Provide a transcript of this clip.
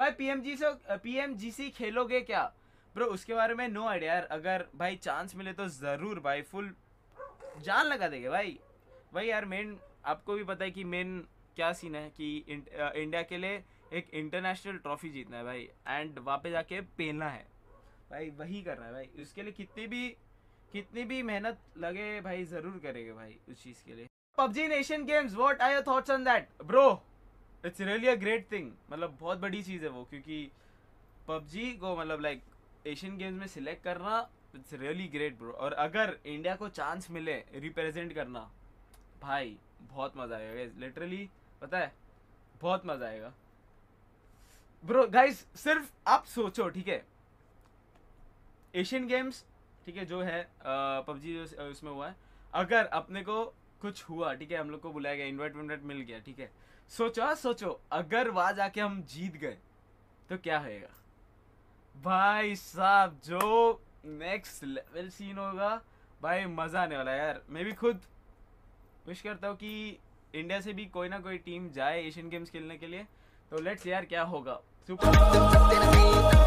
भाई पीएमजी से पीएमजीसी खेलोगे क्या ब्रो उसके बारे में नो आइडिया यार अगर भाई चांस मिले तो ज़रूर भाई फुल जान लगा देंगे भाई भाई यार मेन आपको भी पता है कि मेन क्या सीन है कि इंडिया के लिए एक इंटरनेशनल ट्रॉफी जीतना है भाई एंड वापस जाके पहनना है भाई वही करना है भाई उसके लिए कितनी भी कितनी भी मेहनत लगे भाई ज़रूर करेंगे भाई उस चीज़ के लिए PUBG nation games what are your thoughts on that bro it's really a great thing मतलब बहुत बड़ी चीज़ है वो क्योंकि पबजी को मतलब लाइक एशियन गेम्स में सिलेक्ट करना इट्स रियली ग्रेट ब्रो और अगर इंडिया को चांस मिले रिप्रेजेंट करना भाई बहुत मज़ा आएगा लिटरली पता है बहुत मज़ा आएगा ब्रो गाइस सिर्फ आप सोचो ठीक है एशियन गेम्स ठीक है जो है पबजी जो उसमें हुआ है अगर अपने को कुछ हुआ ठीक है हम लोग को बुलाया गया इन्वाइट विनवाइट मिल गया ठीक है सोचो हाँ, सोचो अगर वहां जाके हम जीत गए तो क्या होएगा भाई साहब जो नेक्स्ट लेवल सीन होगा भाई मज़ा आने वाला है यार मैं भी खुद विश करता हूँ कि इंडिया से भी कोई ना कोई टीम जाए एशियन गेम्स खेलने के लिए तो लेट्स यार क्या होगा सुपर